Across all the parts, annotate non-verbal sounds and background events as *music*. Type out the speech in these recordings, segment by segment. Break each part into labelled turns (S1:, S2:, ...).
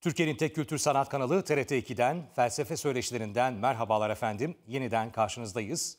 S1: Türkiye'nin tek kültür sanat kanalı TRT 2'den, felsefe söyleşilerinden merhabalar efendim. Yeniden karşınızdayız.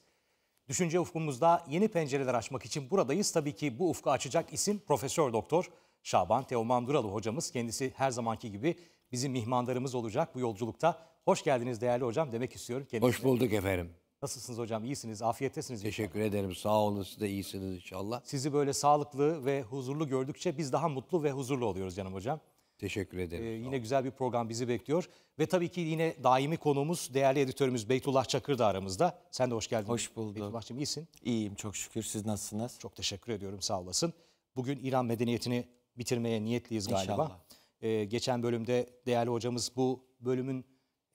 S1: Düşünce ufkumuzda yeni pencereler açmak için buradayız. Tabii ki bu ufku açacak isim Profesör Doktor Şaban Teoman Duralı hocamız. Kendisi her zamanki gibi bizim mihmandarımız olacak bu yolculukta. Hoş geldiniz değerli hocam demek istiyorum. Kendisine. Hoş bulduk efendim. Nasılsınız hocam? İyisiniz, afiyettesiniz. Teşekkür inşallah. ederim. Sağ olun. Siz de iyisiniz inşallah. Sizi böyle sağlıklı ve huzurlu gördükçe biz daha mutlu ve huzurlu oluyoruz canım hocam. Teşekkür ederim. Ee, yine güzel bir program bizi bekliyor. Ve tabii ki yine daimi konuğumuz, değerli editörümüz Beytullah Çakır da aramızda. Sen de hoş geldin. Hoş bulduk. Beytullah'cığım iyisin. İyiyim çok şükür. Siz nasılsınız? Çok teşekkür ediyorum sağ olasın. Bugün İran medeniyetini bitirmeye niyetliyiz galiba. Ee, geçen bölümde değerli hocamız bu bölümün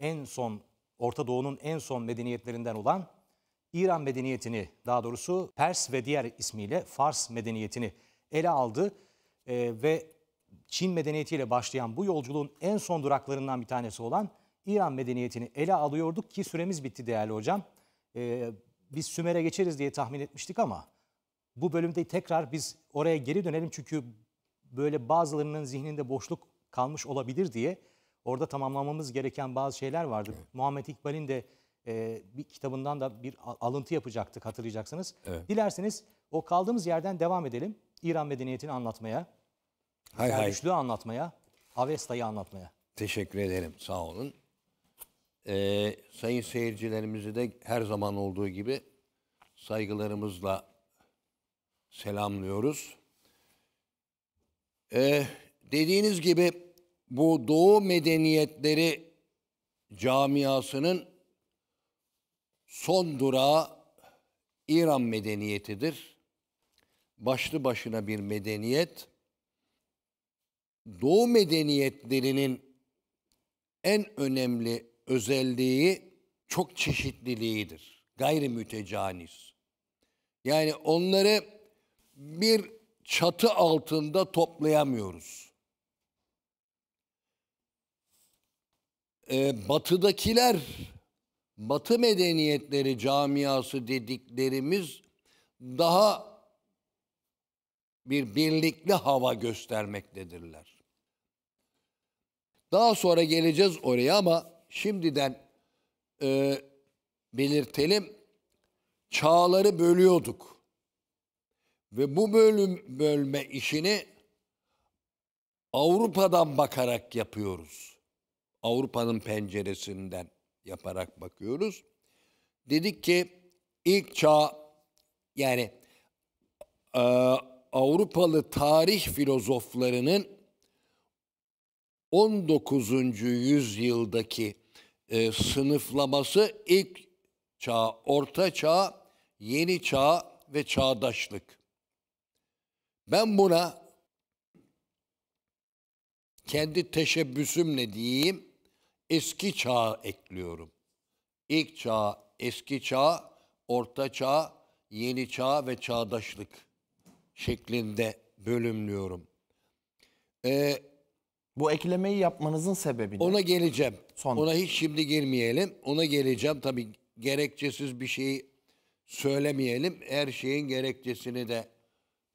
S1: en son, Orta Doğu'nun en son medeniyetlerinden olan İran medeniyetini, daha doğrusu Pers ve diğer ismiyle Fars medeniyetini ele aldı. Ee, ve Çin medeniyetiyle başlayan bu yolculuğun en son duraklarından bir tanesi olan İran medeniyetini ele alıyorduk ki süremiz bitti değerli hocam. Ee, biz Sümer'e geçeriz diye tahmin etmiştik ama bu bölümde tekrar biz oraya geri dönelim çünkü böyle bazılarının zihninde boşluk kalmış olabilir diye orada tamamlamamız gereken bazı şeyler vardı. Evet. Muhammed İkbal'in de e, bir kitabından da bir alıntı yapacaktık hatırlayacaksınız. Evet. Dilerseniz o kaldığımız yerden devam edelim İran medeniyetini anlatmaya. Hay hay. anlatmaya, Avesta'yı anlatmaya.
S2: Teşekkür ederim. Sağ olun. Ee, sayın seyircilerimizi de her zaman olduğu gibi saygılarımızla selamlıyoruz. Ee, dediğiniz gibi bu Doğu medeniyetleri camiasının son durağı İran medeniyetidir. Başlı başına bir medeniyet Doğu medeniyetlerinin en önemli özelliği çok çeşitliliğidir. Gayri mütecanis. Yani onları bir çatı altında toplayamıyoruz. Ee, batıdakiler, batı medeniyetleri camiası dediklerimiz daha bir birlikli hava göstermektedirler. Daha sonra geleceğiz oraya ama şimdiden e, belirtelim. Çağları bölüyorduk. Ve bu bölüm bölme işini Avrupa'dan bakarak yapıyoruz. Avrupa'nın penceresinden yaparak bakıyoruz. Dedik ki ilk çağ yani e, Avrupalı tarih filozoflarının 19. yüzyıldaki e, sınıflaması ilk çağ, orta çağ, yeni çağ ve çağdaşlık. Ben buna kendi teşebbüsümle diyeyim eski çağ ekliyorum. İlk çağ, eski çağ, orta çağ, yeni çağ ve çağdaşlık şeklinde bölümlüyorum. Ee, bu eklemeyi yapmanızın sebebi ne? Ona geleceğim. Son. Ona hiç şimdi girmeyelim. Ona geleceğim. Tabii gerekçesiz bir şeyi söylemeyelim. Her şeyin gerekçesini de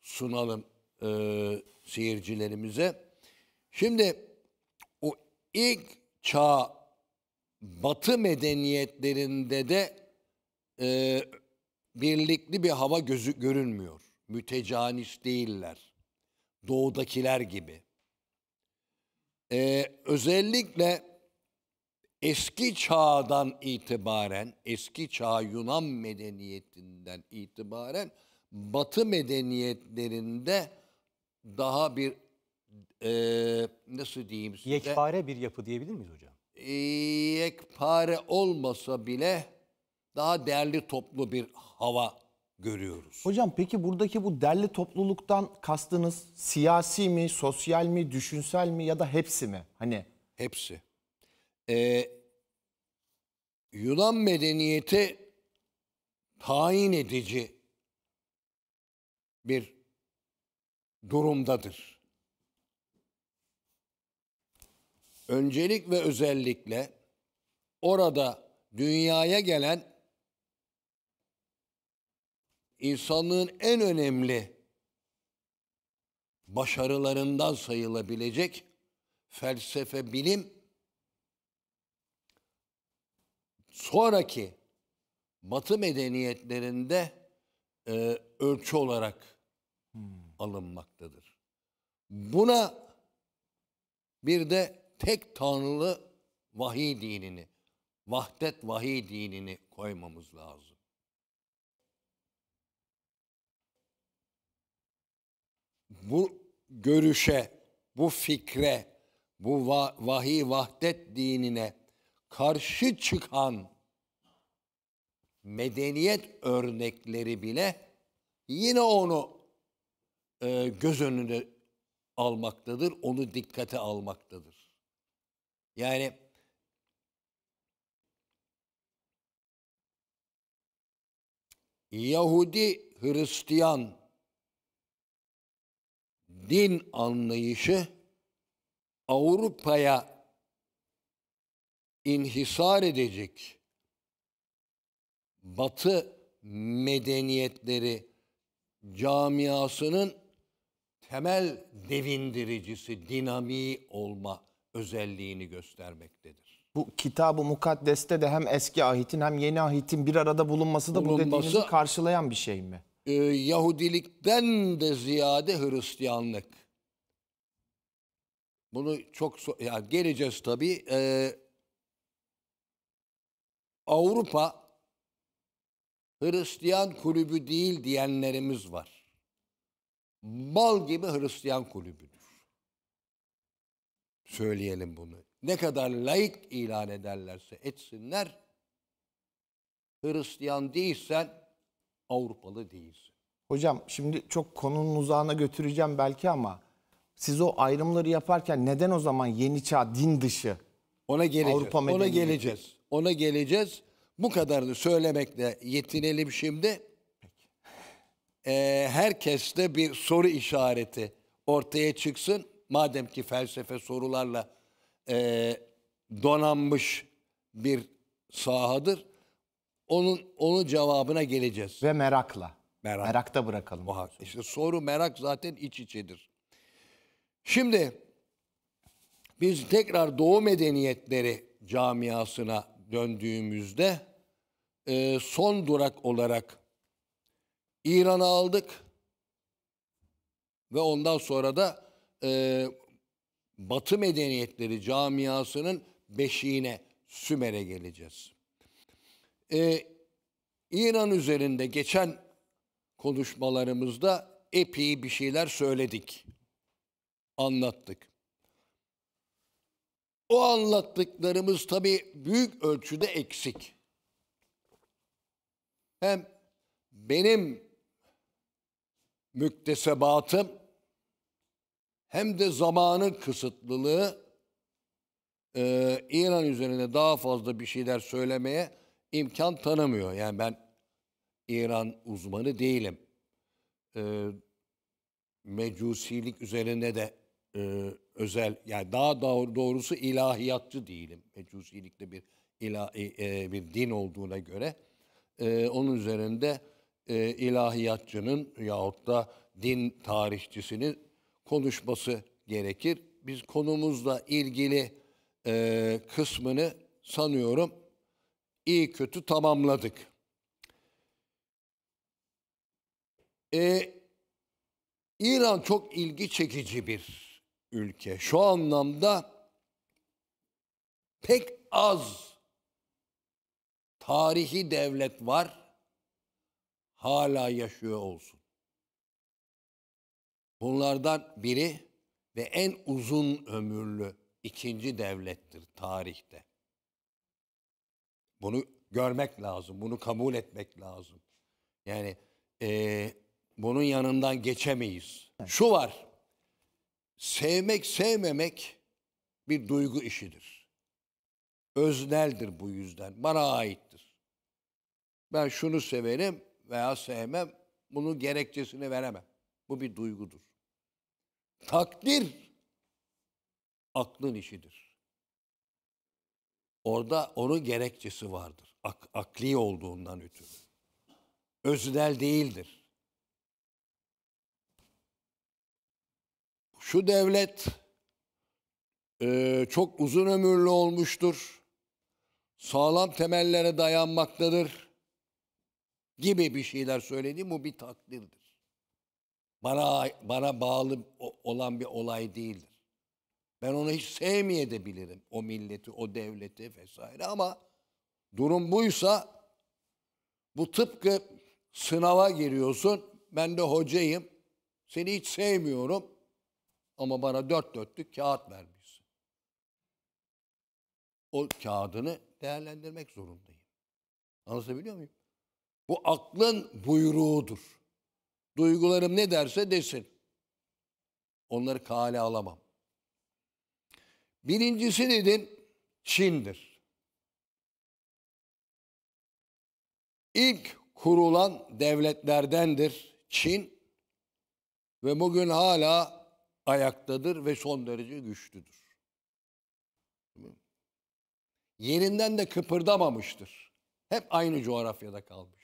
S2: sunalım e, seyircilerimize. Şimdi o ilk çağ batı medeniyetlerinde de e, birlikli bir hava gözü görünmüyor. Mütecanis değiller. Doğudakiler gibi e, özellikle eski çağdan itibaren, eski çağ Yunan medeniyetinden itibaren Batı medeniyetlerinde daha bir e, nasıl diyeyim size? Yekpare
S1: bir yapı diyebilir miyiz
S2: hocam? E, yekpare olmasa bile daha değerli toplu bir hava
S3: görüyoruz. Hocam peki buradaki bu derli topluluktan kastınız siyasi mi, sosyal mi, düşünsel mi ya da hepsi mi? Hani
S2: hepsi. Ee, Yunan medeniyeti tayin edici bir durumdadır. Öncelik ve özellikle orada dünyaya gelen insanlığın en önemli başarılarından sayılabilecek felsefe, bilim sonraki Batı medeniyetlerinde e, ölçü olarak hmm. alınmaktadır. Buna bir de tek tanrılı vahiy dinini, vahdet vahiy dinini koymamız lazım. bu görüşe, bu fikre, bu vahiy vahdet dinine karşı çıkan medeniyet örnekleri bile yine onu e, göz önünde almaktadır, onu dikkate almaktadır. Yani Yahudi, Hristiyan din anlayışı Avrupa'ya inhisar edecek Batı medeniyetleri camiasının temel devindiricisi, dinamiği olma özelliğini göstermektedir.
S3: Bu kitabı mukaddeste de hem eski ahitin hem yeni ahitin bir arada bulunması da bulunması, bu dediğinizi
S2: karşılayan bir şey mi? e, Yahudilikten de ziyade Hristiyanlık. Bunu çok so yani geleceğiz tabii. E, Avrupa Hristiyan kulübü değil diyenlerimiz var. Mal gibi Hristiyan kulübüdür. Söyleyelim bunu. Ne kadar layık ilan ederlerse etsinler. Hristiyan değilsen Avrupalı değilsin.
S3: Hocam şimdi çok konunun uzağına götüreceğim belki ama siz o ayrımları yaparken neden o zaman yeni çağ din dışı? Ona geleceğiz. Avrupa ona geleceğiz.
S2: Ona geleceğiz. Bu kadarını söylemekle yetinelim şimdi. Ee, de bir soru işareti ortaya çıksın. Madem ki felsefe sorularla e, donanmış bir sahadır. Onun onun cevabına geleceğiz. Ve merakla. Merak. Merakta bırakalım. Muhakkak. İşte soru merak zaten iç içedir. Şimdi biz tekrar Doğu medeniyetleri camiasına döndüğümüzde e, son durak olarak İran'ı aldık ve ondan sonra da e, Batı medeniyetleri camiasının beşiğine Sümer'e geleceğiz. Ee, İran üzerinde geçen konuşmalarımızda epey bir şeyler söyledik. Anlattık. O anlattıklarımız tabii büyük ölçüde eksik. Hem benim müktesebatım hem de zamanın kısıtlılığı e, İran üzerine daha fazla bir şeyler söylemeye imkan tanımıyor. Yani ben İran uzmanı değilim. E, mecusilik üzerine de e, özel, yani daha doğrusu ilahiyatçı değilim. Mecusilikte bir ilah, e, e, bir din olduğuna göre e, onun üzerinde e, ilahiyatçının yahut da din tarihçisinin konuşması gerekir. Biz konumuzla ilgili e, kısmını sanıyorum iyi kötü tamamladık. Ee, İran çok ilgi çekici bir ülke. Şu anlamda pek az tarihi devlet var hala yaşıyor olsun. Bunlardan biri ve en uzun ömürlü ikinci devlettir tarihte. Bunu görmek lazım. Bunu kabul etmek lazım. Yani e, bunun yanından geçemeyiz. Şu var. Sevmek sevmemek bir duygu işidir. Özneldir bu yüzden. Bana aittir. Ben şunu severim veya sevmem. Bunun gerekçesini veremem. Bu bir duygudur. Takdir aklın işidir. Orada onun gerekçesi vardır. Ak, akli olduğundan ötürü. Öznel değildir. Şu devlet e, çok uzun ömürlü olmuştur. Sağlam temellere dayanmaktadır. Gibi bir şeyler söyledi bu bir takdirdir. Bana bana bağlı olan bir olay değildir. Ben onu hiç sevmeye de bilirim. O milleti, o devleti vesaire ama durum buysa bu tıpkı sınava giriyorsun. Ben de hocayım. Seni hiç sevmiyorum. Ama bana dört dörtlük kağıt vermişsin. O kağıdını değerlendirmek zorundayım. Anlatabiliyor muyum? Bu aklın buyruğudur. Duygularım ne derse desin. Onları kale alamam. Birincisi dedim Çin'dir. İlk kurulan devletlerdendir Çin ve bugün hala ayaktadır ve son derece güçlüdür. Yerinden de kıpırdamamıştır. Hep aynı coğrafyada kalmış.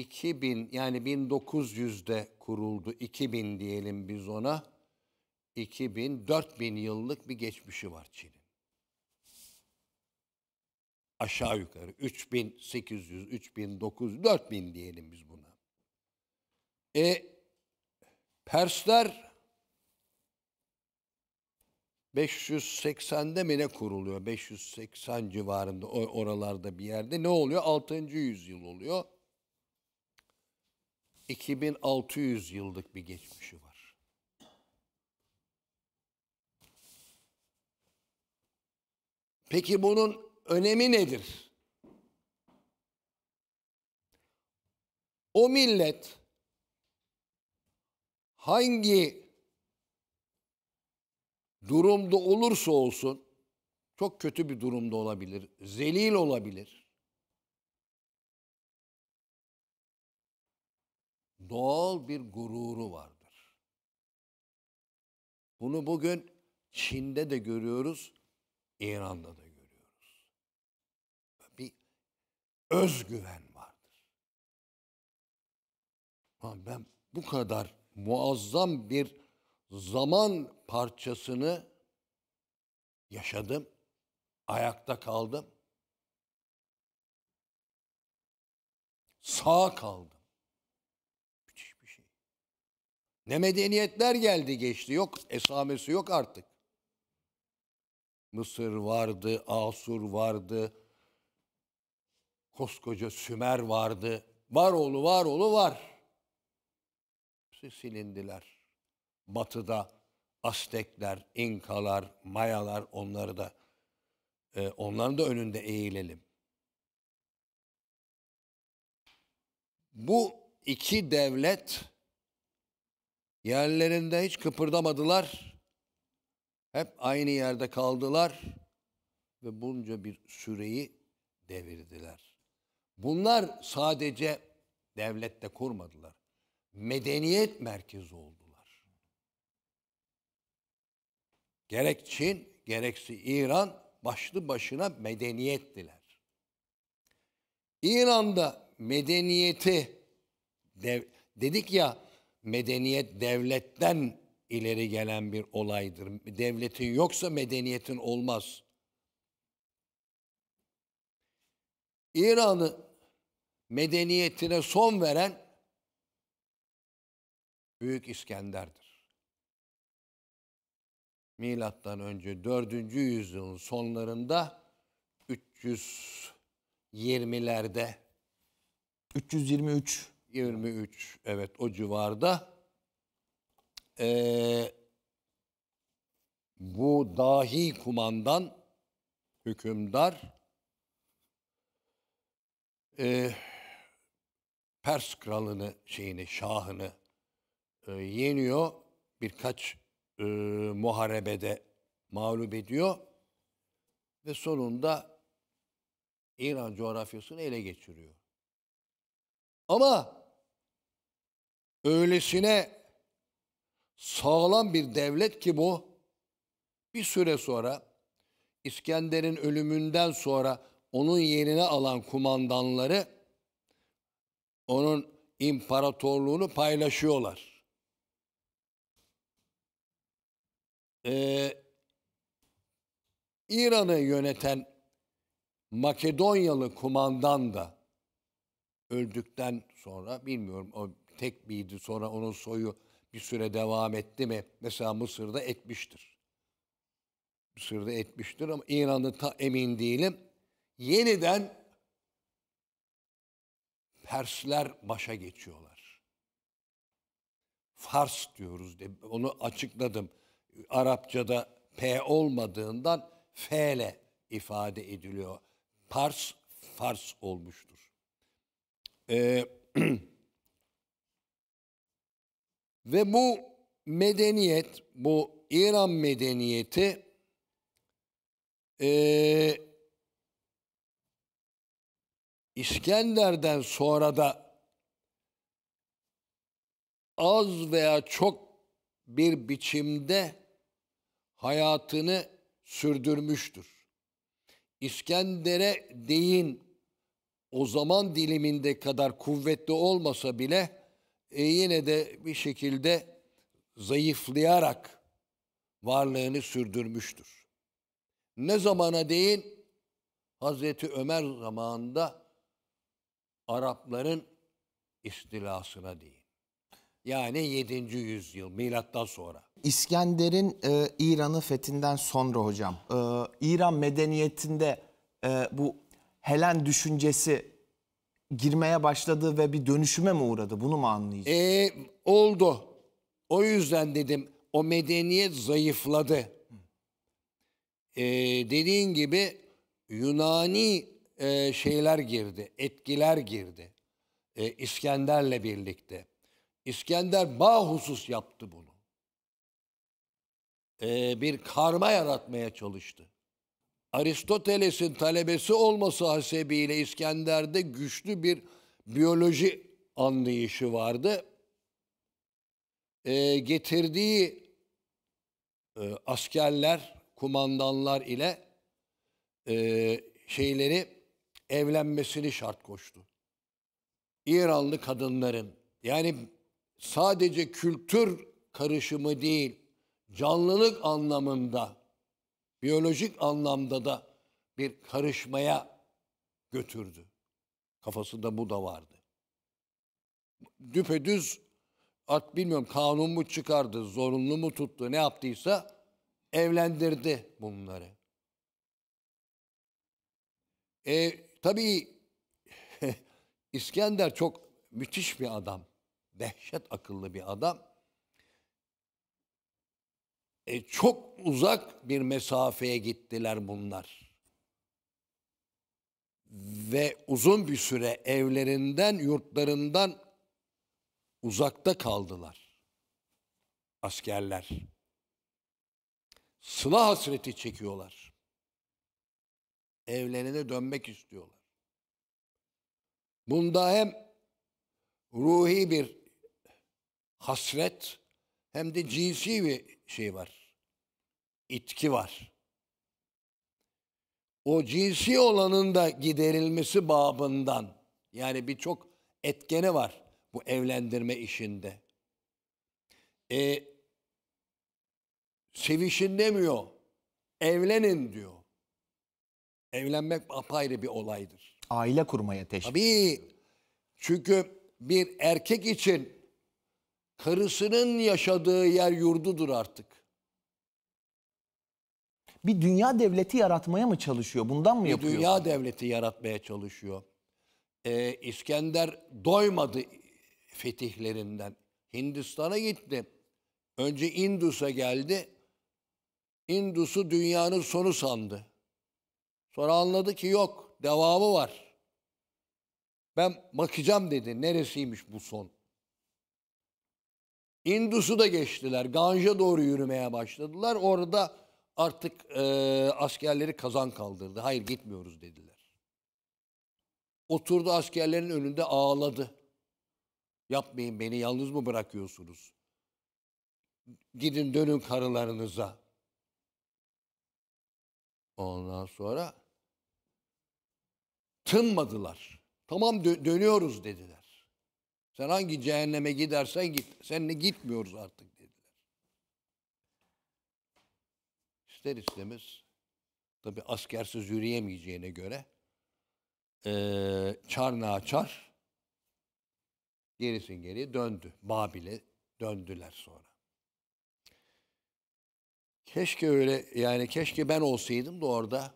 S2: 2000 yani 1900'de kuruldu. 2000 diyelim biz ona. 2000, 4000 yıllık bir geçmişi var Çin'in. Aşağı yukarı 3800, 3900, 4000 diyelim biz buna. E Persler 580'de mi ne kuruluyor? 580 civarında oralarda bir yerde. Ne oluyor? 6. yüzyıl oluyor. 2600 yıllık bir geçmişi var. Peki bunun önemi nedir? O millet hangi durumda olursa olsun çok kötü bir durumda olabilir, zelil olabilir. doğal bir gururu vardır. Bunu bugün Çin'de de görüyoruz, İran'da da görüyoruz. Bir özgüven vardır. Ben bu kadar muazzam bir zaman parçasını yaşadım, ayakta kaldım, sağ kaldım. Ne medeniyetler geldi geçti yok esamesi yok artık. Mısır vardı, Asur vardı, koskoca Sümer vardı. Var oğlu var oğlu var. Hepsi silindiler. Batı'da Aztekler, İnkalar, Mayalar onları da e, onların da önünde eğilelim. Bu iki devlet Yerlerinde hiç kıpırdamadılar. Hep aynı yerde kaldılar ve bunca bir süreyi devirdiler. Bunlar sadece devlette kurmadılar. Medeniyet merkezi oldular. Gerek Çin, gerekse İran başlı başına medeniyettiler. İran'da medeniyeti dev, dedik ya medeniyet devletten ileri gelen bir olaydır. Devletin yoksa medeniyetin olmaz. İran'ı medeniyetine son veren Büyük İskender'dir. Milattan önce 4. yüzyılın sonlarında 320'lerde
S3: 323
S2: 23 evet o civarda ee, bu dahi kumandan hükümdar e, Pers kralını şeyini şahını e, yeniyor birkaç e, muharebede mağlup ediyor ve sonunda İran coğrafyasını ele geçiriyor. Ama öylesine sağlam bir devlet ki bu bir süre sonra İskender'in ölümünden sonra onun yerine alan kumandanları onun imparatorluğunu paylaşıyorlar. Ee, İran'ı yöneten Makedonyalı kumandan da öldükten sonra bilmiyorum o tek miydi sonra onun soyu bir süre devam etti mi? Mesela Mısır'da etmiştir. Mısır'da etmiştir ama İran'da ta emin değilim. Yeniden Persler başa geçiyorlar. Fars diyoruz. De, onu açıkladım. Arapçada P olmadığından F ile ifade ediliyor. Pars, Fars olmuştur. Ee, *clears throat* Ve bu medeniyet, bu İran medeniyeti e, İskender'den sonra da az veya çok bir biçimde hayatını sürdürmüştür. İskender'e değin o zaman diliminde kadar kuvvetli olmasa bile e, yine de bir şekilde zayıflayarak varlığını sürdürmüştür. Ne zamana değin? Hazreti Ömer zamanında Arapların istilasına değin. Yani 7. yüzyıl milattan sonra.
S3: İskender'in e, İran'ı fethinden sonra hocam. E, İran medeniyetinde e, bu Helen düşüncesi girmeye başladı ve bir dönüşüme mi uğradı? Bunu mu anlayacağız? Ee, oldu. O yüzden dedim o medeniyet zayıfladı.
S2: Ee, dediğin gibi Yunani e, şeyler girdi, etkiler girdi. E, İskender'le birlikte. İskender bahusus yaptı bunu. E, bir karma yaratmaya çalıştı. Aristoteles'in talebesi olması hasebiyle İskender'de güçlü bir biyoloji anlayışı vardı. E, getirdiği e, askerler, kumandanlar ile e, şeyleri evlenmesini şart koştu. İranlı kadınların yani sadece kültür karışımı değil, canlılık anlamında biyolojik anlamda da bir karışmaya götürdü. Kafasında bu da vardı. Düpedüz at bilmiyorum kanun mu çıkardı, zorunlu mu tuttu, ne yaptıysa evlendirdi bunları. E, tabii *laughs* İskender çok müthiş bir adam. Dehşet akıllı bir adam. E, çok uzak bir mesafeye gittiler bunlar. Ve uzun bir süre evlerinden, yurtlarından uzakta kaldılar askerler. Sıla hasreti çekiyorlar. Evlerine dönmek istiyorlar. Bunda hem ruhi bir hasret hem de cinsi bir şey var. İtki var. O cinsi olanın da giderilmesi babından. Yani birçok etkeni var bu evlendirme işinde. E, sevişin demiyor. Evlenin diyor. Evlenmek apayrı bir olaydır. Aile kurmaya teşvik. Tabii. Çünkü bir erkek için Karısının yaşadığı yer yurdudur artık.
S3: Bir dünya devleti yaratmaya mı çalışıyor? Bundan mı bir yapıyor? Dünya
S2: devleti yaratmaya çalışıyor. Ee, İskender doymadı fetihlerinden. Hindistan'a gitti. Önce Indus'a geldi. Indus'u dünyanın sonu sandı. Sonra anladı ki yok, devamı var. Ben bakacağım dedi. Neresiymiş bu son? Indusu da geçtiler. Ganj'a doğru yürümeye başladılar. Orada artık e, askerleri kazan kaldırdı. Hayır gitmiyoruz dediler. Oturdu askerlerin önünde ağladı. Yapmayın beni yalnız mı bırakıyorsunuz? Gidin dönün karılarınıza. Ondan sonra tınmadılar. Tamam dö- dönüyoruz dediler. Sen hangi cehenneme gidersen git. Seninle gitmiyoruz artık dediler. İster istemez tabi askersiz yürüyemeyeceğine göre ee, çarnağa çar gerisin geri döndü. Babil'e döndüler sonra. Keşke öyle yani keşke ben olsaydım da orada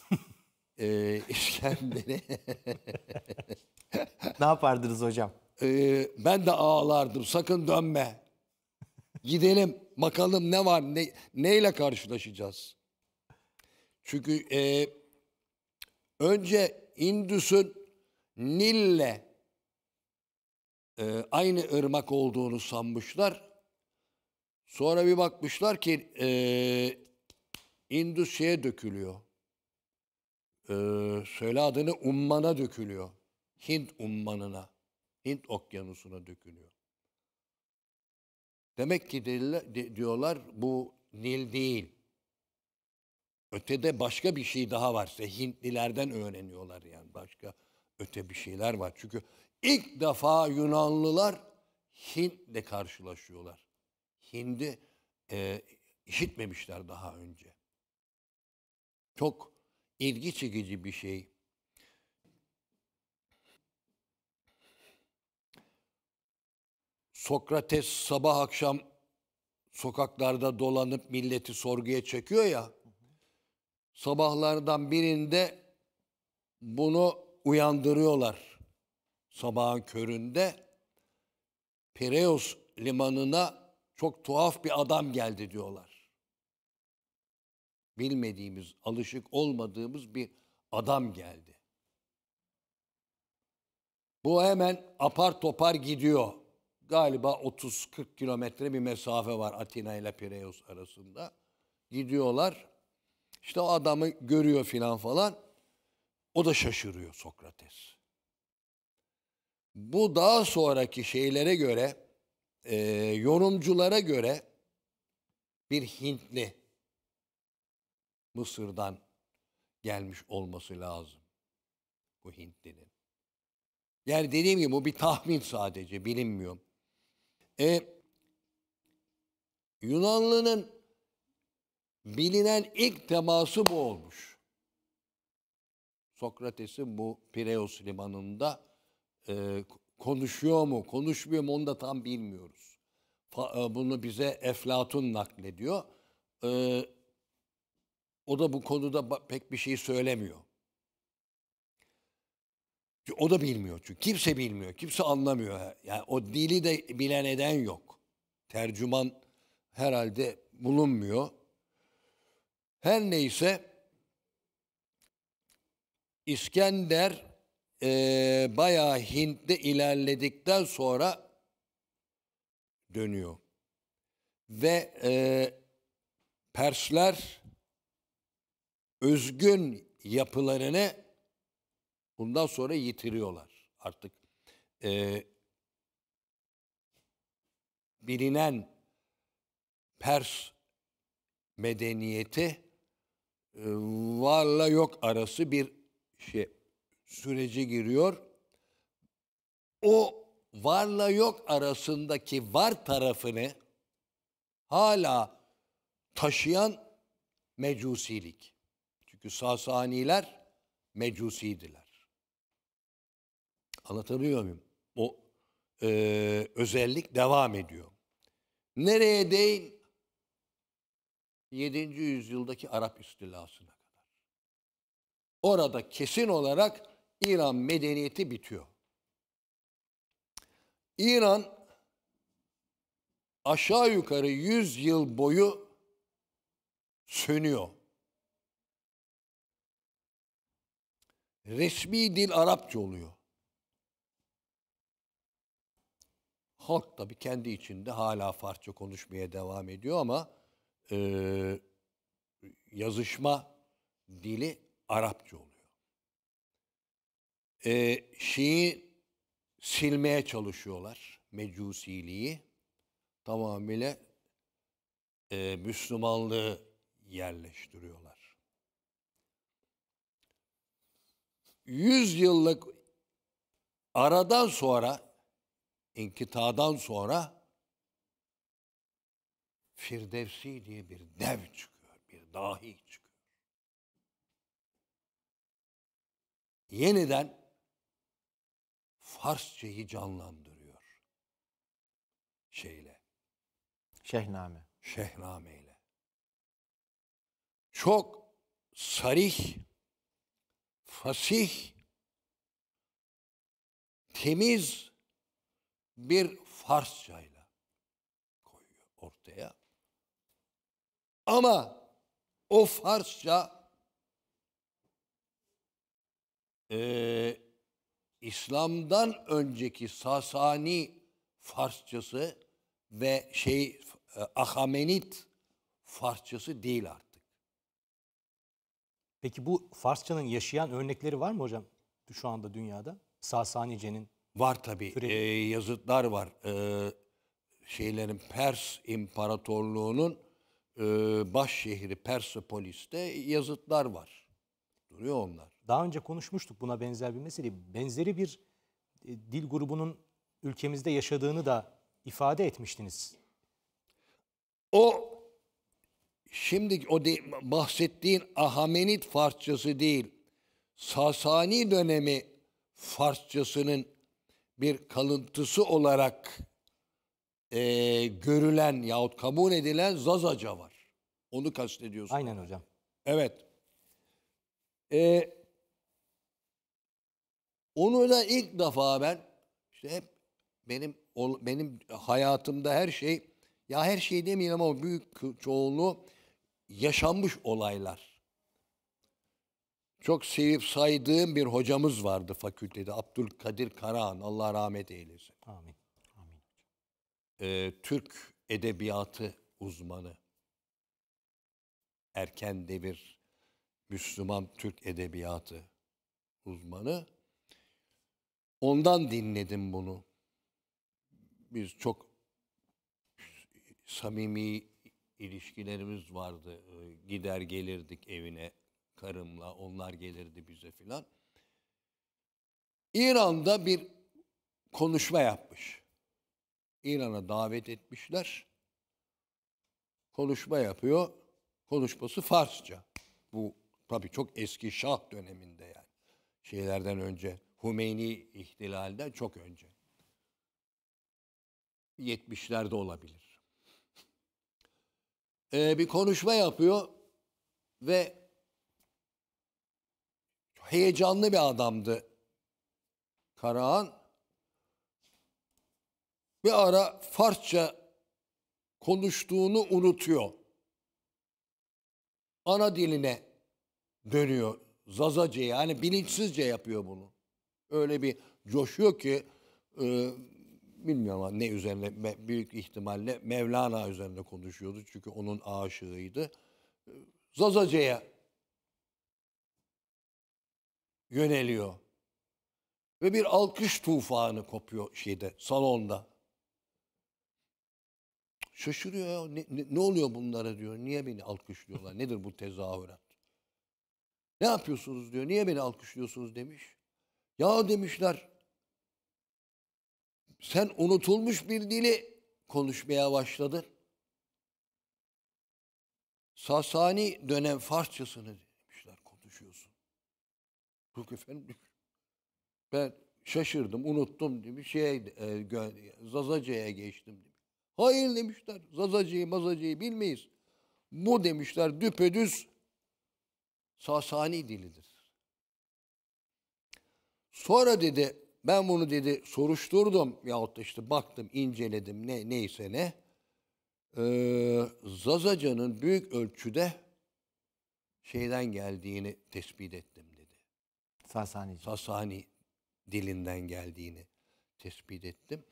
S2: *laughs* e, İskender'i *laughs* ne yapardınız hocam? Ee, ben de ağlardım. Sakın dönme. Gidelim bakalım ne var, ne, neyle karşılaşacağız. Çünkü e, önce Indus'un Nil'le e, aynı ırmak olduğunu sanmışlar. Sonra bir bakmışlar ki e, İndüs şeye dökülüyor. E, söyle adını Umman'a dökülüyor. Hint Umman'ına. Hint okyanusuna dökülüyor. Demek ki diyorlar bu Nil değil. Ötede başka bir şey daha var. Hintlilerden öğreniyorlar yani başka öte bir şeyler var. Çünkü ilk defa Yunanlılar Hint'le karşılaşıyorlar. Hind'i e, işitmemişler daha önce. Çok ilgi çekici bir şey. Sokrates sabah akşam sokaklarda dolanıp milleti sorguya çekiyor ya. Sabahlardan birinde bunu uyandırıyorlar. Sabahın köründe Pireus limanına çok tuhaf bir adam geldi diyorlar. Bilmediğimiz, alışık olmadığımız bir adam geldi. Bu hemen apar topar gidiyor galiba 30-40 kilometre bir mesafe var Atina ile Pireus arasında. Gidiyorlar. İşte o adamı görüyor filan falan. O da şaşırıyor Sokrates. Bu daha sonraki şeylere göre, e, yorumculara göre bir Hintli Mısır'dan gelmiş olması lazım bu Hintlinin. Yani dediğim gibi bu bir tahmin sadece bilinmiyor. E, Yunanlı'nın bilinen ilk teması bu olmuş. Sokrates'in bu Pireos limanında e, konuşuyor mu, konuşmuyor mu onu da tam bilmiyoruz. Fa, e, bunu bize Eflatun naklediyor. E, o da bu konuda pek bir şey söylemiyor. O da bilmiyor çünkü. Kimse bilmiyor. Kimse anlamıyor. Yani o dili de bilen eden yok. Tercüman herhalde bulunmuyor. Her neyse İskender e, bayağı Hint'te ilerledikten sonra dönüyor. Ve e, Persler özgün yapılarını bundan sonra yitiriyorlar artık. E, bilinen Pers medeniyeti varla yok arası bir şey süreci giriyor. O varla yok arasındaki var tarafını hala taşıyan mecusilik. Çünkü Sasaniler mecusidiler. Anlatabiliyor muyum? O e, özellik devam ediyor. Nereye değin? 7. yüzyıldaki Arap istilasına kadar. Orada kesin olarak İran medeniyeti bitiyor. İran aşağı yukarı 100 yıl boyu sönüyor. Resmi dil Arapça oluyor. Halk tabii kendi içinde hala Farsça konuşmaya devam ediyor ama e, yazışma dili Arapça oluyor. E, Şii silmeye çalışıyorlar Mecusiliği. Tamamıyla e, Müslümanlığı yerleştiriyorlar. Yüz yıllık aradan sonra İnkitadan sonra Firdevsi diye bir dev çıkıyor, bir dahi çıkıyor. Yeniden Farsçayı canlandırıyor şeyle. Şehname. Şehname ile. Çok sarih, fasih, temiz bir Farsçayla koyuyor ortaya. Ama o Farsça e, İslam'dan önceki Sasani Farsçası ve şey e, Ahamenit Farsçası değil
S1: artık. Peki bu Farsçanın yaşayan örnekleri var mı hocam şu anda dünyada? Sasanice'nin
S2: Var tabi Sürekli. E, yazıtlar var. E, şeylerin Pers İmparatorluğu'nun e, baş şehri
S1: Persepolis'te yazıtlar var. Duruyor onlar. Daha önce konuşmuştuk buna benzer bir meseleyi. Benzeri bir e, dil grubunun ülkemizde yaşadığını da ifade etmiştiniz. O şimdi
S2: o de, bahsettiğin Ahamenid Farsçası değil. Sasani dönemi Farsçasının bir kalıntısı olarak e, görülen yahut kabul edilen Zazaca var. Onu kastediyorsun. Aynen hocam. Evet. E, onu da ilk defa ben işte hep benim benim hayatımda her şey ya her şey demeyelim ama büyük çoğunluğu yaşanmış olaylar çok sevip saydığım bir hocamız vardı fakültede. Abdülkadir Karahan. Allah rahmet eylesin. Amin. Amin. Ee, Türk edebiyatı uzmanı. Erken devir Müslüman Türk edebiyatı uzmanı. Ondan dinledim bunu. Biz çok samimi ilişkilerimiz vardı. Ee, gider gelirdik evine karımla onlar gelirdi bize filan. İran'da bir konuşma yapmış. İran'a davet etmişler. Konuşma yapıyor. Konuşması Farsça. Bu tabii çok eski Şah döneminde yani. Şeylerden önce, Hümeyni ihtilalden çok önce. 70'lerde olabilir. Ee, bir konuşma yapıyor ve heyecanlı bir adamdı Karahan. Bir ara Farsça konuştuğunu unutuyor. Ana diline dönüyor. Zazaca yani bilinçsizce yapıyor bunu. Öyle bir coşuyor ki e, bilmiyorum ne üzerine büyük ihtimalle Mevlana üzerine konuşuyordu. Çünkü onun aşığıydı. Zazaca'ya yöneliyor. Ve bir alkış tufanı kopuyor şeyde, salonda. Şaşırıyor ya. Ne, ne, ne oluyor bunlara diyor. Niye beni alkışlıyorlar? Nedir bu tezahürat? Ne yapıyorsunuz diyor. Niye beni alkışlıyorsunuz demiş. Ya demişler. Sen unutulmuş bir dili konuşmaya başladın. Sasani dönem Farsçasını Yok efendim diyor. Ben şaşırdım, unuttum demiş. Şey, e, Zazacı'ya geçtim demiş. Hayır demişler. Zazacı'yı mazacı'yı bilmeyiz. Bu demişler düpedüz Sasani dilidir. Sonra dedi ben bunu dedi soruşturdum yahut da işte baktım inceledim ne neyse ne. Ee, Zazaca'nın büyük ölçüde şeyden geldiğini tespit ettim. Sasani. Sasani dilinden geldiğini tespit ettim.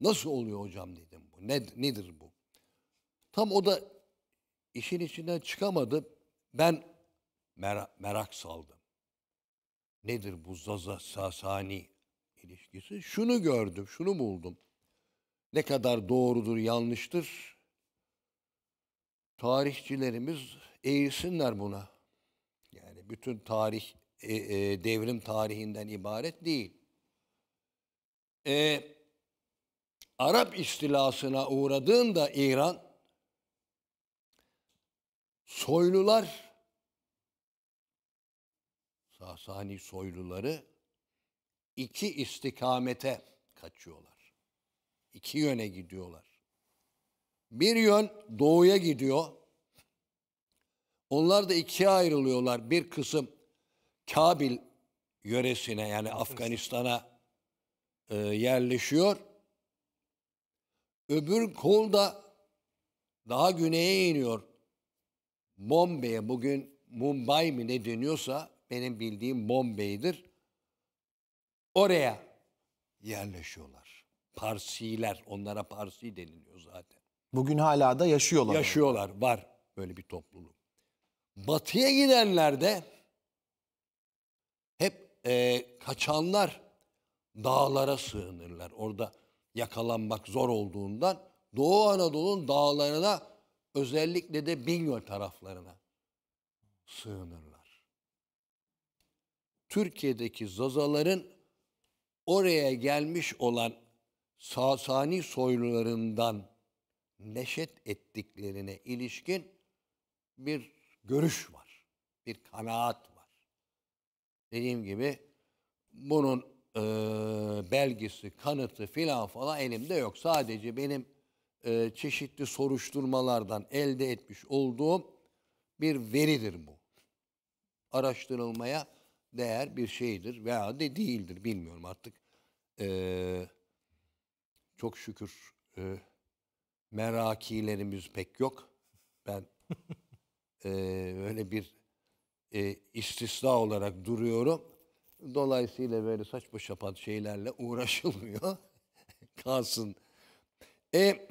S2: Nasıl oluyor hocam dedim bu. Ne, nedir bu? Tam o da işin içinden çıkamadı. Ben mer- merak saldım. Nedir bu Zaza Sasani ilişkisi? Şunu gördüm, şunu buldum. Ne kadar doğrudur, yanlıştır? Tarihçilerimiz eğilsinler buna bütün tarih e, e, devrim tarihinden ibaret değil. E, Arap istilasına uğradığında İran soylular Sasani soyluları iki istikamete kaçıyorlar. İki yöne gidiyorlar. Bir yön doğuya gidiyor. Onlar da ikiye ayrılıyorlar. Bir kısım Kabil yöresine yani Afganistan'a e, yerleşiyor. Öbür kol da daha güneye iniyor. Bombay'e bugün Mumbai mi ne deniyorsa benim bildiğim Bombay'dir. Oraya yerleşiyorlar. Parsiler, onlara Parsi deniliyor zaten.
S3: Bugün hala da yaşıyorlar. Yaşıyorlar,
S2: var böyle bir topluluk batıya gidenlerde hep e, kaçanlar dağlara sığınırlar. Orada yakalanmak zor olduğundan Doğu Anadolu'nun dağlarına özellikle de Bingöl taraflarına sığınırlar. Türkiye'deki Zazaların oraya gelmiş olan Sasani soylularından neşet ettiklerine ilişkin bir görüş var. Bir kanaat var. Dediğim gibi bunun e, belgesi, kanıtı filan falan elimde yok. Sadece benim e, çeşitli soruşturmalardan elde etmiş olduğum bir veridir bu. Araştırılmaya değer bir şeydir veya de değildir bilmiyorum artık. E, çok şükür e, merakilerimiz pek yok. Ben *laughs* e, böyle bir e, istisna olarak duruyorum. Dolayısıyla böyle saçma şapan şeylerle uğraşılmıyor. *laughs* Kalsın. E,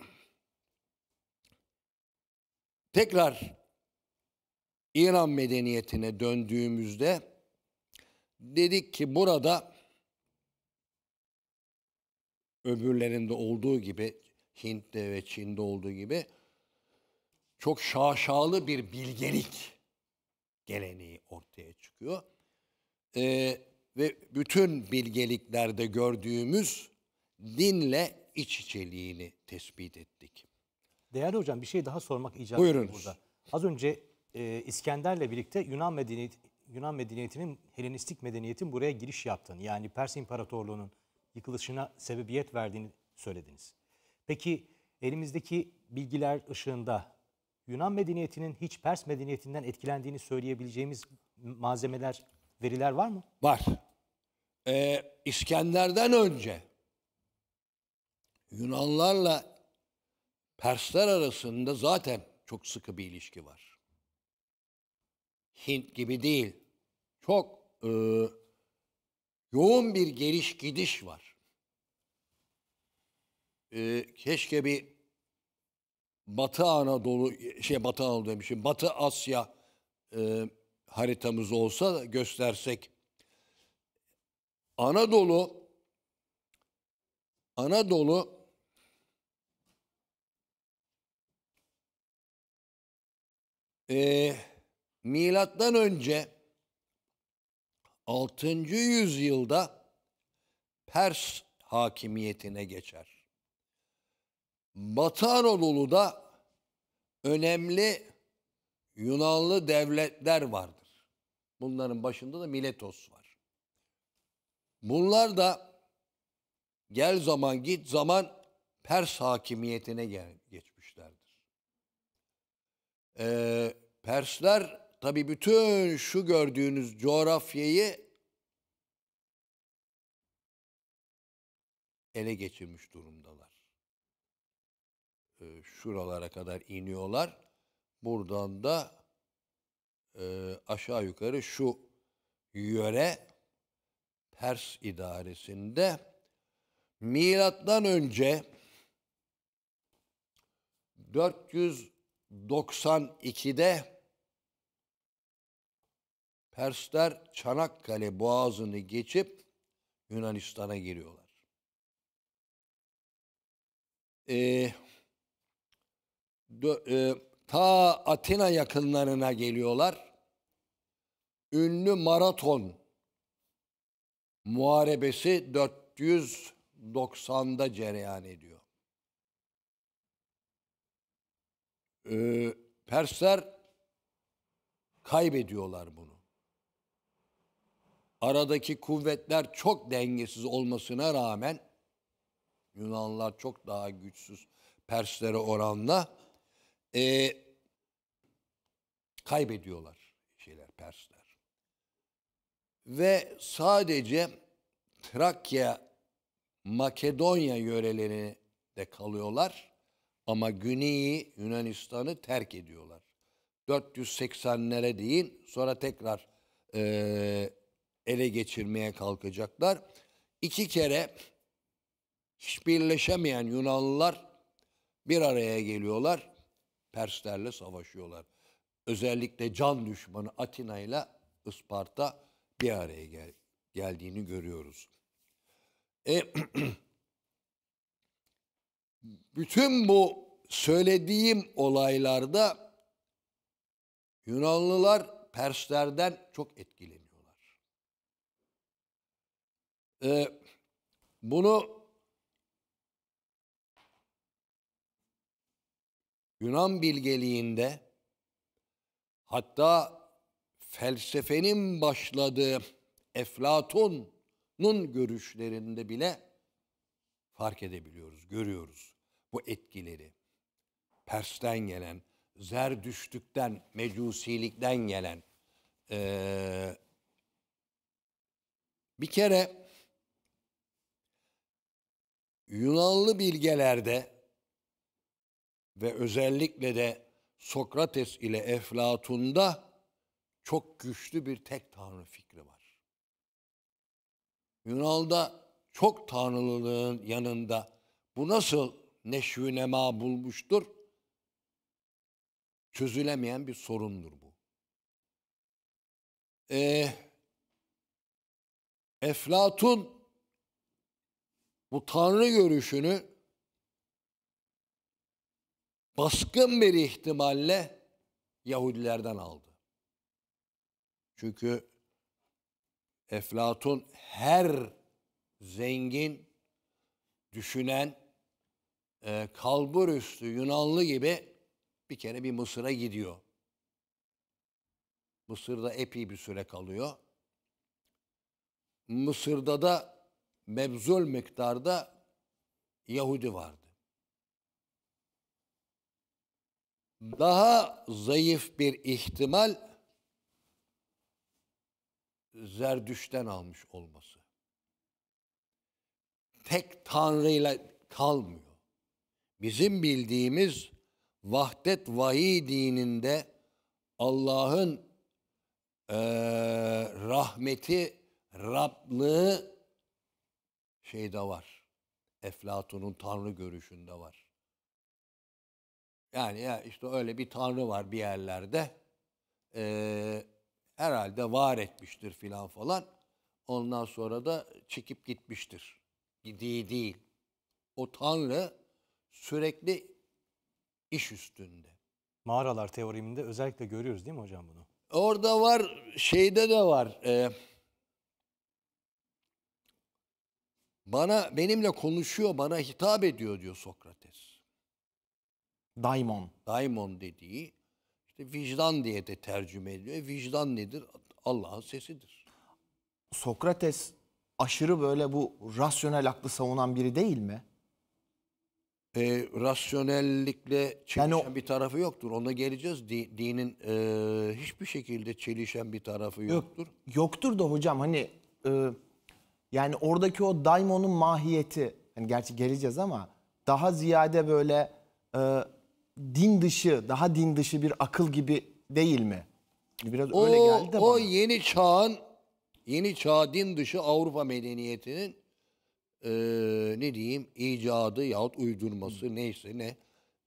S2: tekrar İran medeniyetine döndüğümüzde dedik ki burada öbürlerinde olduğu gibi Hint'te ve Çin'de olduğu gibi çok şaşalı bir bilgelik geleneği ortaya çıkıyor. Ee, ve bütün bilgeliklerde gördüğümüz dinle iç içeliğini tespit ettik.
S1: Değerli hocam bir şey daha sormak icap Buyurunuz. burada. Az önce e, İskender'le birlikte Yunan medeniyeti Yunan medeniyetinin Helenistik medeniyetin buraya giriş yaptığını yani Pers İmparatorluğu'nun yıkılışına sebebiyet verdiğini söylediniz. Peki elimizdeki bilgiler ışığında Yunan medeniyetinin hiç Pers medeniyetinden etkilendiğini söyleyebileceğimiz malzemeler, veriler var mı? Var. Ee, İskender'den önce
S2: Yunanlarla Persler arasında zaten çok sıkı bir ilişki var. Hint gibi değil. Çok e, yoğun bir geliş gidiş var. E, keşke bir Batı Anadolu şey Batı Anadolu demişim. Batı Asya e, haritamız olsa göstersek Anadolu Anadolu e, milattan önce 6. yüzyılda Pers hakimiyetine geçer. Matarolulu'da önemli Yunanlı devletler vardır. Bunların başında da Miletos var. Bunlar da gel zaman git zaman Pers hakimiyetine gel, geçmişlerdir. Ee, Persler tabi bütün şu gördüğünüz coğrafyayı ele geçirmiş durumda. E, şuralara kadar iniyorlar. Buradan da e, aşağı yukarı şu yöre Pers idaresinde milattan önce 492'de Persler Çanakkale Boğazı'nı geçip Yunanistan'a giriyorlar. Ee, e, ta Atina yakınlarına geliyorlar. Ünlü maraton muharebesi 490'da cereyan ediyor. E, Persler kaybediyorlar bunu. Aradaki kuvvetler çok dengesiz olmasına rağmen Yunanlar çok daha güçsüz Perslere oranla ee, kaybediyorlar şeyler Persler. Ve sadece Trakya, Makedonya yöreleri de kalıyorlar ama Güney'i Yunanistan'ı terk ediyorlar. 480'lere değin sonra tekrar e, ele geçirmeye kalkacaklar. İki kere hiç birleşemeyen Yunanlılar bir araya geliyorlar Perslerle savaşıyorlar. Özellikle can düşmanı Atina ile Isparta bir araya gel geldiğini görüyoruz. E, *clears throat* bütün bu söylediğim olaylarda Yunanlılar Perslerden çok etkileniyorlar. E, bunu Yunan bilgeliğinde hatta felsefenin başladığı Eflatun'un görüşlerinde bile fark edebiliyoruz, görüyoruz bu etkileri. Pers'ten gelen, Zerdüştük'ten, Mecusilik'ten gelen ee, bir kere Yunanlı bilgelerde ve özellikle de Sokrates ile Eflatun'da çok güçlü bir tek tanrı fikri var. Yunan'da çok tanrılılığın yanında bu nasıl neşvi nema bulmuştur? Çözülemeyen bir sorundur bu. Ee, Eflatun bu tanrı görüşünü baskın bir ihtimalle Yahudilerden aldı. Çünkü Eflatun her zengin, düşünen, e, kalbur üstü Yunanlı gibi bir kere bir Mısır'a gidiyor. Mısır'da epi bir süre kalıyor. Mısır'da da mevzul miktarda Yahudi vardı. Daha zayıf bir ihtimal Zerdüş'ten almış olması. Tek Tanrı'yla kalmıyor. Bizim bildiğimiz vahdet vahiy dininde Allah'ın e, rahmeti, Rablığı şeyde var. Eflatun'un Tanrı görüşünde var. Yani ya işte öyle bir tanrı var bir yerlerde. Ee, herhalde var etmiştir filan falan. Ondan sonra da çekip gitmiştir. Gidiği değil. O tanrı
S1: sürekli iş üstünde. Mağaralar teoriminde özellikle görüyoruz değil mi hocam bunu?
S2: Orada var, şeyde de var. E, bana benimle konuşuyor, bana hitap ediyor diyor Sokrates. Daimon. Daimon dediği işte vicdan diye de tercüme ediliyor. E, vicdan nedir? Allah'ın sesidir.
S3: Sokrates aşırı böyle bu rasyonel aklı savunan biri değil mi?
S2: E, rasyonellikle çelişen yani o... bir tarafı yoktur. Ona geleceğiz. Di,
S3: dinin e, hiçbir şekilde çelişen bir tarafı yoktur. Yok, yoktur da hocam hani e, yani oradaki o daimonun mahiyeti hani gerçi geleceğiz ama daha ziyade böyle e, din dışı, daha din dışı bir akıl gibi değil mi? Biraz o, öyle geldi de O
S2: yeni çağın, yeni çağ din dışı Avrupa medeniyetinin e, ne diyeyim icadı yahut uydurması Hı. neyse ne.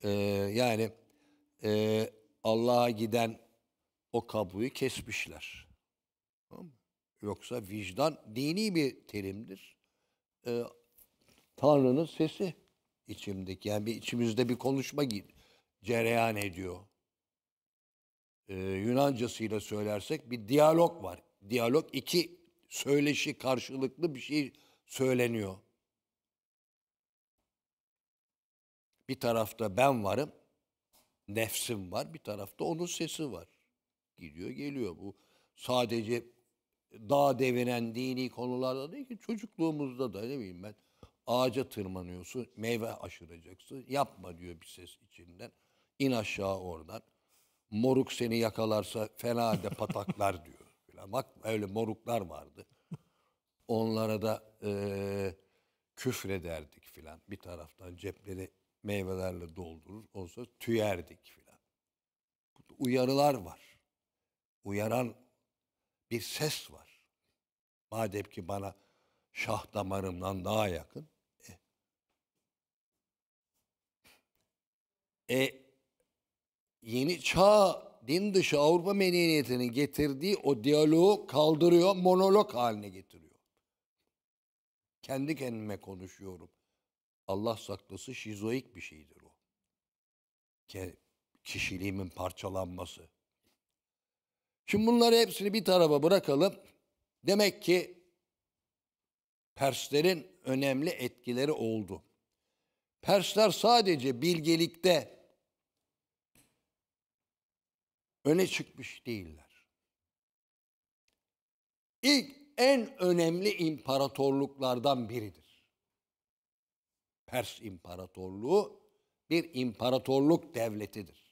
S2: E, yani e, Allah'a giden o kabuğu kesmişler. Yoksa vicdan dini bir terimdir. E, Tanrı'nın sesi içimdeki. Yani bir içimizde bir konuşma gibi cereyan ediyor. Ee, Yunancasıyla söylersek bir diyalog var. Diyalog iki söyleşi karşılıklı bir şey söyleniyor. Bir tarafta ben varım, nefsim var. Bir tarafta onun sesi var. Gidiyor geliyor. Bu sadece dağ devinen dini konularda değil ki çocukluğumuzda da ne bileyim ben ağaca tırmanıyorsun meyve aşıracaksın yapma diyor bir ses içinden in aşağı oradan. Moruk seni yakalarsa fena halde pataklar *laughs* diyor. Falan. Bak öyle moruklar vardı. Onlara da e, küfrederdik filan. Bir taraftan cepleri meyvelerle doldurur. Olsa tüyerdik filan. Uyarılar var. Uyaran bir ses var. Madem ki bana şah damarımdan daha yakın. E, e yeni çağ din dışı Avrupa medeniyetinin getirdiği o diyaloğu kaldırıyor, monolog haline getiriyor. Kendi kendime konuşuyorum. Allah saklası şizoik bir şeydir o. kişiliğimin parçalanması. Şimdi bunları hepsini bir tarafa bırakalım. Demek ki Perslerin önemli etkileri oldu. Persler sadece bilgelikte öne çıkmış değiller. İlk en önemli imparatorluklardan biridir. Pers İmparatorluğu bir imparatorluk devletidir.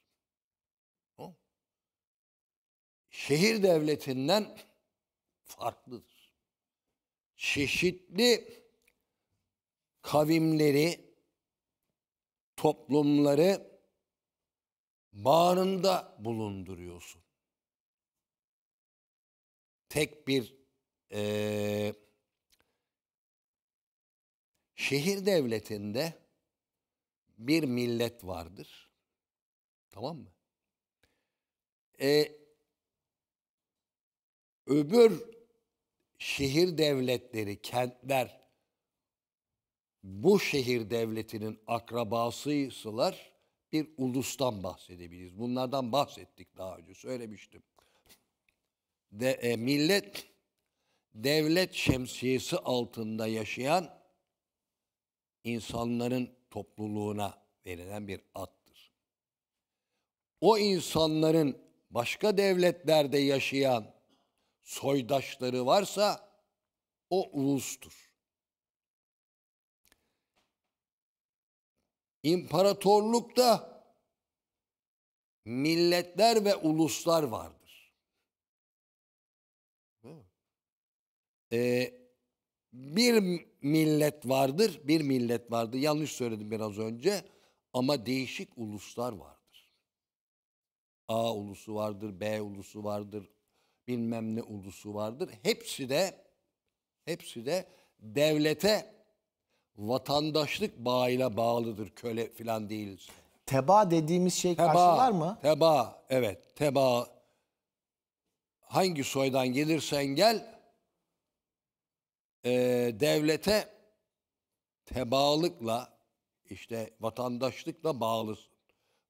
S2: şehir devletinden farklıdır. Çeşitli kavimleri, toplumları bağrında bulunduruyorsun. Tek bir e, şehir devletinde bir millet vardır. Tamam mı? E, öbür şehir devletleri, kentler bu şehir devletinin akrabasıysalar bir ulustan bahsedebiliriz. Bunlardan bahsettik daha önce söylemiştim. De, e, millet devlet şemsiyesi altında yaşayan insanların topluluğuna verilen bir attır. O insanların başka devletlerde yaşayan soydaşları varsa o ulustur. İmparatorlukta milletler ve uluslar vardır. Ee, bir millet vardır, bir millet vardır. Yanlış söyledim biraz önce ama değişik uluslar vardır. A ulusu vardır, B ulusu vardır, bilmem ne ulusu vardır. Hepsi de hepsi de devlete vatandaşlık bağıyla bağlıdır köle filan değiliz.
S3: Teba dediğimiz şey teba, karşılar mı?
S2: Teba evet teba hangi soydan gelirsen gel e, devlete tebalıkla işte vatandaşlıkla bağlısın.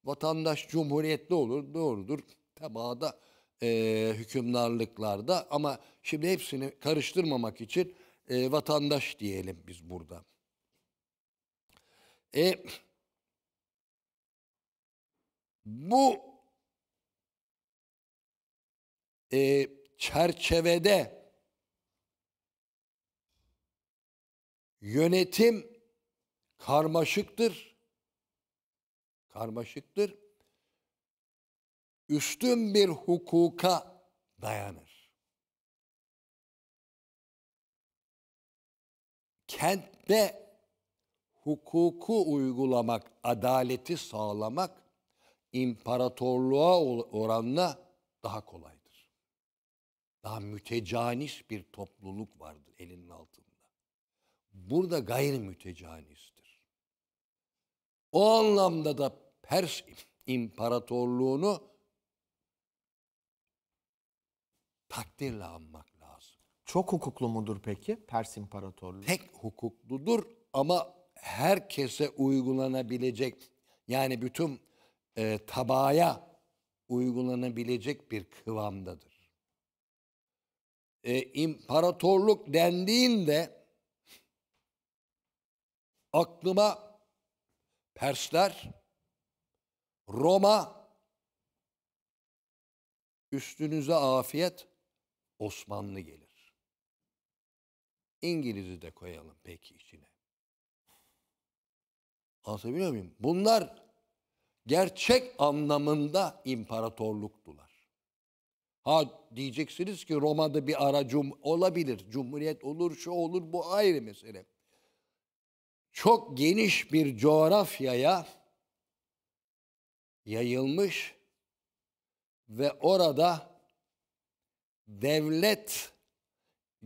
S2: Vatandaş cumhuriyetli olur doğrudur tebaada e, hükümdarlıklarda ama şimdi hepsini karıştırmamak için e, vatandaş diyelim biz burada. E, bu e, çerçevede yönetim karmaşıktır. Karmaşıktır. Üstün bir hukuka dayanır. Kentte hukuku uygulamak, adaleti sağlamak imparatorluğa oranla daha kolaydır. Daha mütecanis bir topluluk vardır elinin altında. Burada gayri mütecanistir. O anlamda da Pers imparatorluğunu takdirle anmak lazım. Çok
S3: hukuklu mudur
S2: peki Pers İmparatorluğu? Tek hukukludur ama herkese uygulanabilecek yani bütün e, tabaya uygulanabilecek bir kıvamdadır. E, imparatorluk dendiğinde aklıma Persler, Roma, üstünüze afiyet Osmanlı gelir. İngiliz'i de koyalım peki içine. Anlatabiliyor muyum? Bunlar gerçek anlamında imparatorluktular. Ha diyeceksiniz ki Roma'da bir ara cum olabilir. Cumhuriyet olur, şu olur, bu ayrı mesele. Çok geniş bir coğrafyaya yayılmış ve orada devlet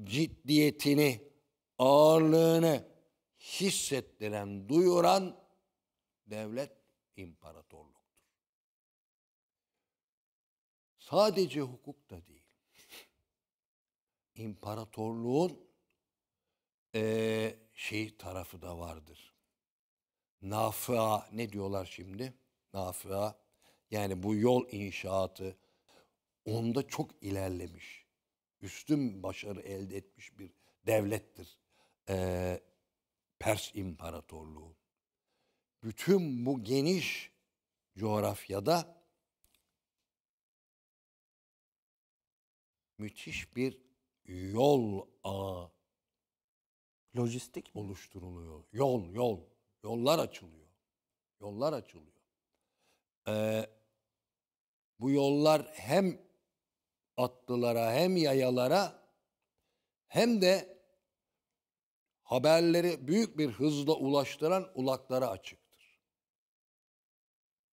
S2: ciddiyetini, ağırlığını hissettiren, duyuran devlet imparatorluktur. Sadece hukuk da değil. İmparatorluğun e, şey tarafı da vardır. Nafıa ne diyorlar şimdi? Nafıa yani bu yol inşaatı onda çok ilerlemiş. Üstün başarı elde etmiş bir devlettir. E, Pers İmparatorluğu bütün bu geniş coğrafyada müthiş bir yol ağı lojistik oluşturuluyor. Yol, yol. Yollar açılıyor. Yollar açılıyor. Ee, bu yollar hem atlılara hem yayalara hem de haberleri büyük bir hızla ulaştıran ulaklara açık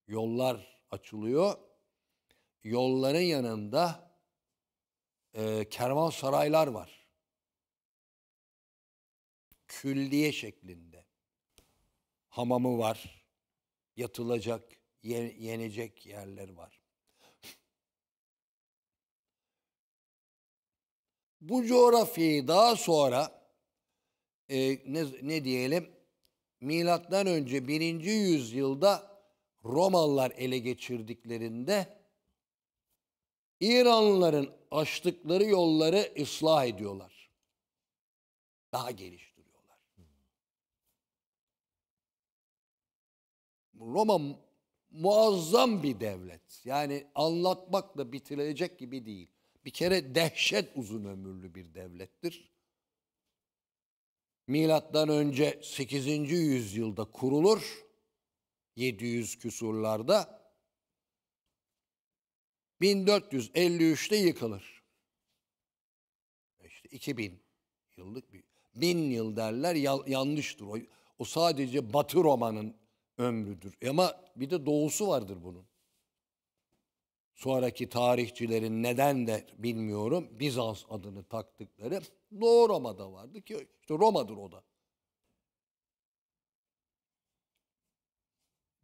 S2: yollar açılıyor. Yolların yanında e, kervansaraylar var. Külliye şeklinde. Hamamı var. Yatılacak, ye, yenecek yerler var. Bu coğrafyayı daha sonra e, ne, ne diyelim milattan önce birinci yüzyılda Romalılar ele geçirdiklerinde İranlıların açtıkları yolları ıslah ediyorlar. Daha geliştiriyorlar. Roma muazzam bir devlet. Yani anlatmakla bitirilecek gibi değil. Bir kere dehşet uzun ömürlü bir devlettir. Milattan önce 8. yüzyılda kurulur. 700 küsurlarda 1453'te yıkılır. İşte 2000 yıllık bir bin yıl derler yanlıştır. O, o sadece Batı romanın ömrüdür. E ama bir de doğusu vardır bunun. Sonraki tarihçilerin neden de bilmiyorum Bizans adını taktıkları Doğu Roma'da vardı ki işte Roma'dır o da.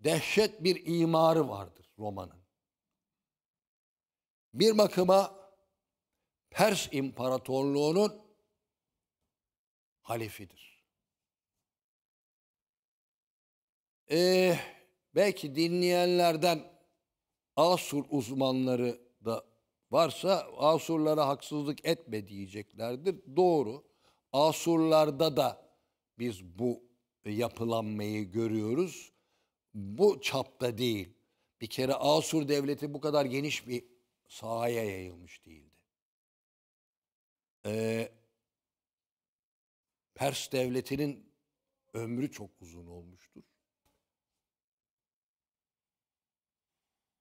S2: dehşet bir imarı vardır romanın. Bir bakıma Pers İmparatorluğu'nun halifidir. Ee, belki dinleyenlerden Asur uzmanları da varsa Asurlara haksızlık etme diyeceklerdir. Doğru. Asurlarda da biz bu yapılanmayı görüyoruz bu çapta değil. Bir kere Asur devleti bu kadar geniş bir sahaya yayılmış değildi. Ee, Pers devletinin ömrü çok uzun olmuştur.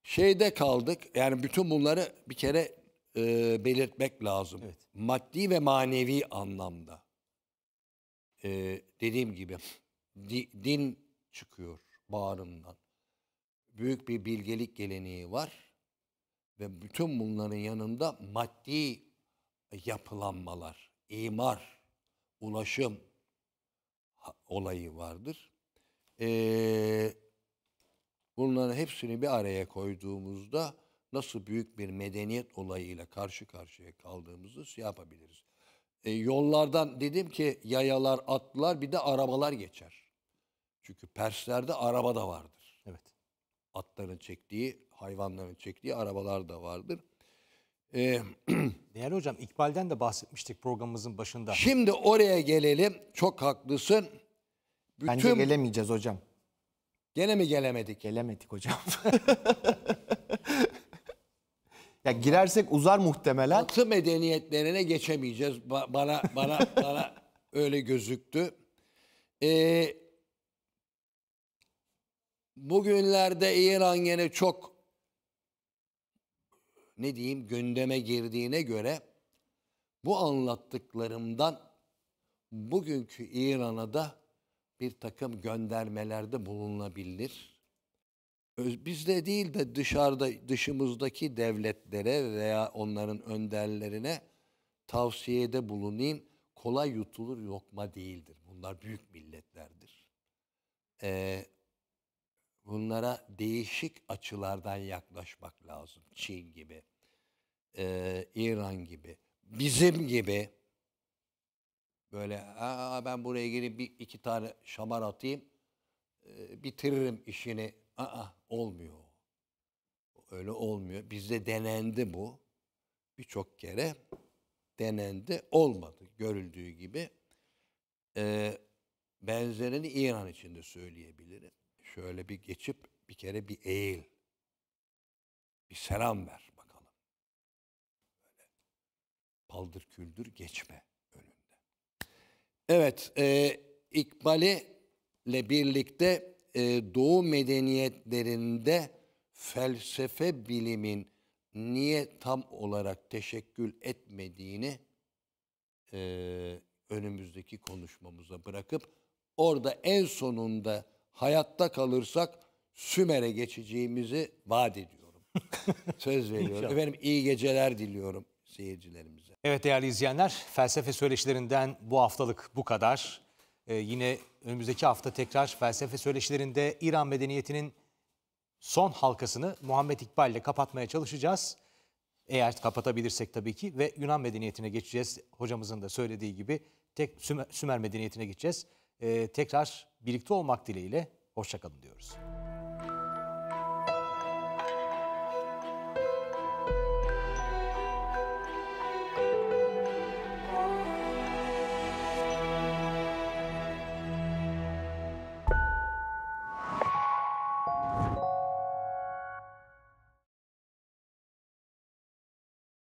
S2: Şeyde kaldık. Yani bütün bunları bir kere e, belirtmek lazım. Evet. Maddi ve manevi anlamda. E, dediğim gibi di, din çıkıyor bağrından. Büyük bir bilgelik geleneği var ve bütün bunların yanında maddi yapılanmalar, imar, ulaşım olayı vardır. bunların hepsini bir araya koyduğumuzda nasıl büyük bir medeniyet olayıyla karşı karşıya kaldığımızı şey yapabiliriz. E, yollardan dedim ki yayalar, atlar bir de arabalar geçer. Çünkü Perslerde araba da vardır. Evet. Atların çektiği, hayvanların çektiği arabalar da vardır. Ee, *clears throat* Değerli hocam İkbal'den de bahsetmiştik programımızın başında. Şimdi oraya gelelim. Çok haklısın.
S3: Bütün... Bence gelemeyeceğiz hocam.
S2: Gene mi gelemedik? Gelemedik hocam. *laughs* ya girersek uzar muhtemelen. Batı medeniyetlerine geçemeyeceğiz. Ba bana bana bana *laughs* öyle gözüktü. Ee, Bugünlerde İran yine çok ne diyeyim gündeme girdiğine göre bu anlattıklarımdan bugünkü İran'a da bir takım göndermelerde bulunabilir. Bizde değil de dışarıda dışımızdaki devletlere veya onların önderlerine tavsiyede bulunayım. Kolay yutulur yokma değildir. Bunlar büyük milletlerdir. Ee, bunlara değişik açılardan yaklaşmak lazım. Çin gibi, e, İran gibi, bizim gibi böyle Aa, ben buraya girip bir iki tane şamar atayım e, bitiririm işini. Aa, olmuyor. Öyle olmuyor. Bizde denendi bu. Birçok kere denendi. Olmadı görüldüğü gibi. E, benzerini İran için de söyleyebilirim şöyle bir geçip bir kere bir eğil. Bir selam ver bakalım. Böyle paldır küldür geçme önünde. Evet, e, İkbal'i ile birlikte e, Doğu medeniyetlerinde felsefe bilimin niye tam olarak teşekkül etmediğini e, önümüzdeki konuşmamıza bırakıp orada en sonunda hayatta kalırsak Sümer'e geçeceğimizi vaat ediyorum. *laughs* Söz veriyorum. İnşallah. Efendim iyi geceler diliyorum seyircilerimize.
S1: Evet değerli izleyenler, felsefe söyleşilerinden bu haftalık bu kadar. Ee, yine önümüzdeki hafta tekrar felsefe söyleşilerinde İran medeniyetinin son halkasını Muhammed İkbal ile kapatmaya çalışacağız. Eğer kapatabilirsek tabii ki ve Yunan medeniyetine geçeceğiz. Hocamızın da söylediği gibi tek Sümer, Sümer medeniyetine geçeceğiz. Ee, tekrar birlikte olmak dileğiyle hoşçakalın diyoruz.